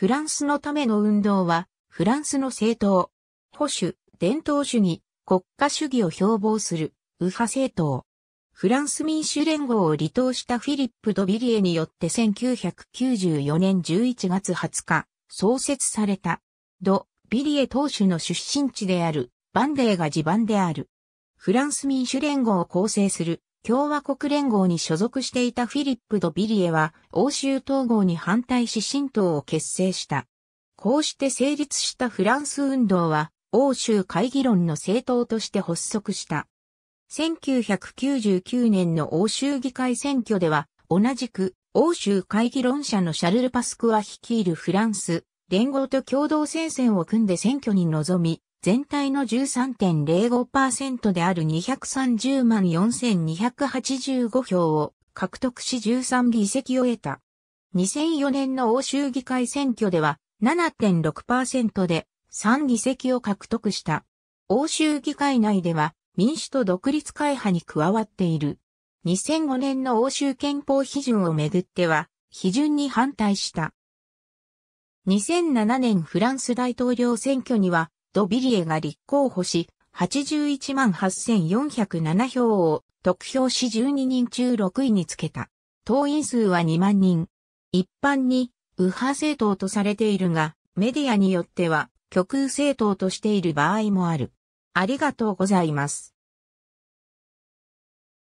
フランスのための運動は、フランスの政党、保守、伝統主義、国家主義を標榜する、右派政党。フランス民主連合を離党したフィリップ・ド・ビリエによって1994年11月20日、創設された。ド・ビリエ党首の出身地である、バンデーが地盤である。フランス民主連合を構成する共和国連合に所属していたフィリップ・ド・ビリエは欧州統合に反対し新党を結成した。こうして成立したフランス運動は欧州会議論の政党として発足した。1999年の欧州議会選挙では同じく欧州会議論者のシャルル・パスクは率いるフランス連合と共同戦線を組んで選挙に臨み、全体の13.05%である230万4285票を獲得し13議席を得た。2004年の欧州議会選挙では7.6%で3議席を獲得した。欧州議会内では民主と独立会派に加わっている。2005年の欧州憲法批准をめぐっては、批准に反対した。2007年フランス大統領選挙にはドビリエが立候補し、81万8407票を得票し12人中6位につけた。党員数は2万人。一般に右派政党とされているが、メディアによっては極右政党としている場合もある。ありがとうございます。